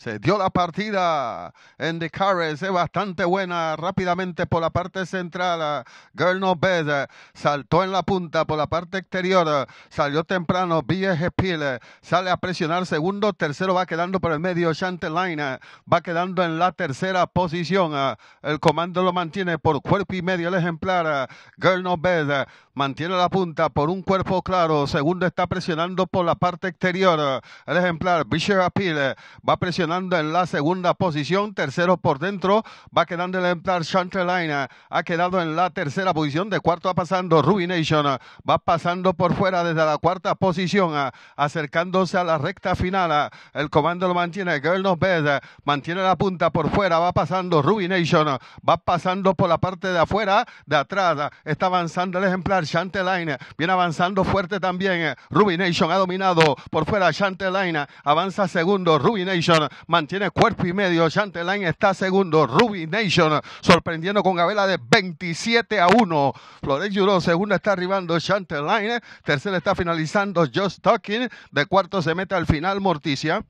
Se dio la partida en The Carres, es bastante buena. Rápidamente por la parte central, eh, Girl No Bed eh, saltó en la punta por la parte exterior, eh, salió temprano. Village Peel sale a presionar segundo, tercero va quedando por el medio. Chantelaine, va quedando en la tercera posición. El comando lo mantiene por cuerpo y medio el ejemplar. Girl No Bed Mantiene la punta por un cuerpo claro. Segundo está presionando por la parte exterior. El ejemplar Bishop Appeal va presionando en la segunda posición. Tercero por dentro. Va quedando el ejemplar Chanteline. Ha quedado en la tercera posición. De cuarto va pasando Rubination... Va pasando por fuera desde la cuarta posición. Acercándose a la recta final. El comando lo mantiene. Girl No Bed. Mantiene la punta por fuera. Va pasando Ruby Va pasando por la parte de afuera. De atrás. Está avanzando el ejemplar Chantelaine. Viene avanzando fuerte también. Ruby Nation ha dominado por fuera Chantelaine. Avanza segundo. Ruby Nation mantiene cuerpo y medio. Chantelaine está segundo. Ruby Nation sorprendiendo con Gabela de 27 a 1. Flores Juró, segundo está arribando Chantelaine. Tercero está finalizando Just Talking. De cuarto se mete al final Morticia.